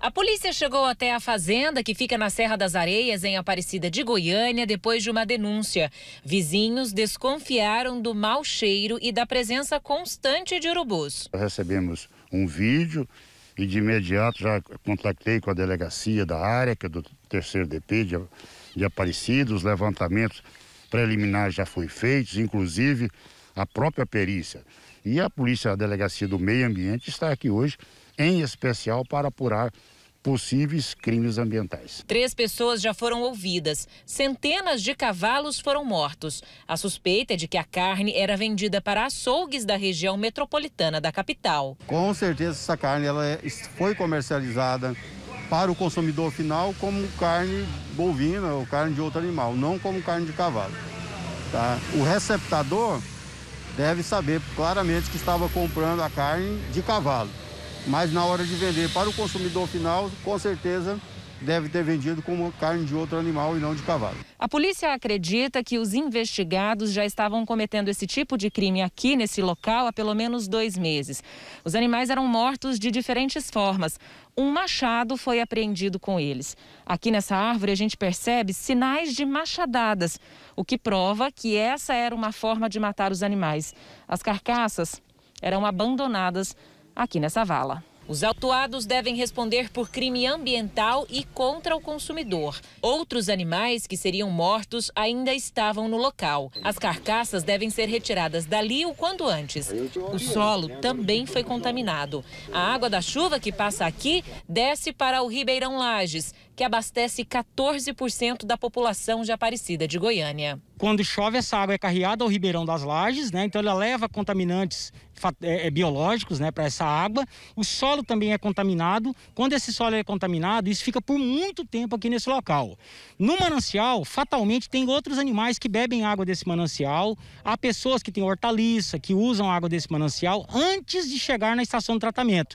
A polícia chegou até a fazenda que fica na Serra das Areias, em Aparecida de Goiânia, depois de uma denúncia. Vizinhos desconfiaram do mau cheiro e da presença constante de urubus. Recebemos um vídeo e de imediato já contactei com a delegacia da área, que é do terceiro DP de, de Aparecida. Os levantamentos preliminares já foram feitos, inclusive a própria perícia. E a polícia, a delegacia do meio ambiente está aqui hoje em especial para apurar possíveis crimes ambientais. Três pessoas já foram ouvidas, centenas de cavalos foram mortos. A suspeita é de que a carne era vendida para açougues da região metropolitana da capital. Com certeza essa carne ela é, foi comercializada para o consumidor final como carne bovina ou carne de outro animal, não como carne de cavalo. Tá? O receptador deve saber claramente que estava comprando a carne de cavalo mas na hora de vender para o consumidor final, com certeza deve ter vendido como carne de outro animal e não de cavalo. A polícia acredita que os investigados já estavam cometendo esse tipo de crime aqui nesse local há pelo menos dois meses. Os animais eram mortos de diferentes formas. Um machado foi apreendido com eles. Aqui nessa árvore a gente percebe sinais de machadadas, o que prova que essa era uma forma de matar os animais. As carcaças eram abandonadas aqui nessa vala. Os autuados devem responder por crime ambiental e contra o consumidor. Outros animais que seriam mortos ainda estavam no local. As carcaças devem ser retiradas dali o quanto antes. O solo também foi contaminado. A água da chuva que passa aqui desce para o Ribeirão Lages que abastece 14% da população de Aparecida de Goiânia. Quando chove, essa água é carreada ao Ribeirão das Lages, né? então ela leva contaminantes é, é, biológicos né, para essa água. O solo também é contaminado. Quando esse solo é contaminado, isso fica por muito tempo aqui nesse local. No manancial, fatalmente, tem outros animais que bebem água desse manancial. Há pessoas que têm hortaliça, que usam água desse manancial antes de chegar na estação de tratamento.